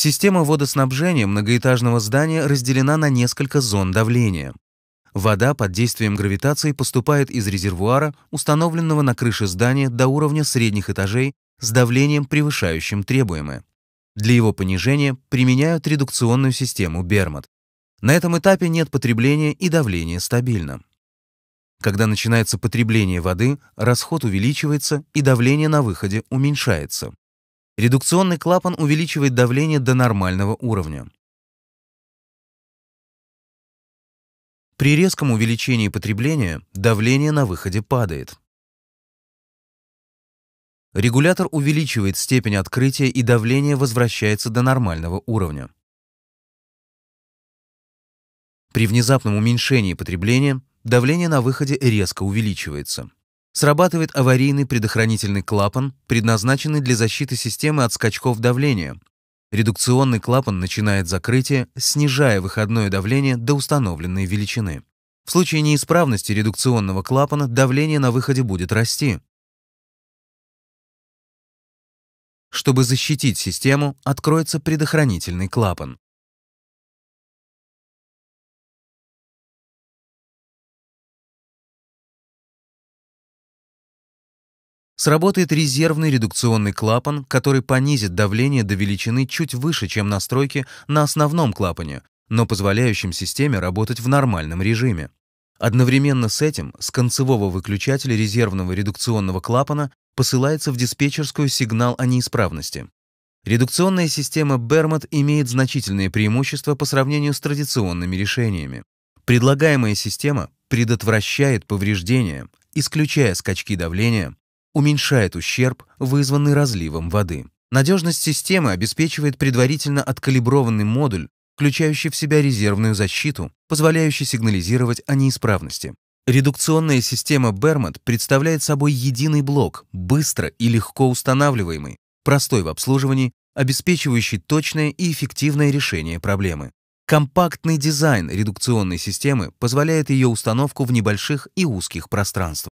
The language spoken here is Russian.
Система водоснабжения многоэтажного здания разделена на несколько зон давления. Вода под действием гравитации поступает из резервуара, установленного на крыше здания до уровня средних этажей с давлением, превышающим требуемое. Для его понижения применяют редукционную систему Бермот. На этом этапе нет потребления и давление стабильно. Когда начинается потребление воды, расход увеличивается и давление на выходе уменьшается. Редукционный клапан увеличивает давление до нормального уровня. При резком увеличении потребления давление на выходе падает. Регулятор увеличивает степень открытия и давление возвращается до нормального уровня. При внезапном уменьшении потребления давление на выходе резко увеличивается срабатывает аварийный предохранительный клапан, предназначенный для защиты системы от скачков давления. Редукционный клапан начинает закрытие, снижая выходное давление до установленной величины. В случае неисправности редукционного клапана давление на выходе будет расти. Чтобы защитить систему, откроется предохранительный клапан. сработает резервный редукционный клапан, который понизит давление до величины чуть выше, чем настройки на основном клапане, но позволяющим системе работать в нормальном режиме. Одновременно с этим с концевого выключателя резервного редукционного клапана посылается в диспетчерскую сигнал о неисправности. Редукционная система Бермот имеет значительные преимущества по сравнению с традиционными решениями. Предлагаемая система предотвращает повреждения, исключая скачки давления, уменьшает ущерб, вызванный разливом воды. Надежность системы обеспечивает предварительно откалиброванный модуль, включающий в себя резервную защиту, позволяющий сигнализировать о неисправности. Редукционная система Bermat представляет собой единый блок, быстро и легко устанавливаемый, простой в обслуживании, обеспечивающий точное и эффективное решение проблемы. Компактный дизайн редукционной системы позволяет ее установку в небольших и узких пространствах.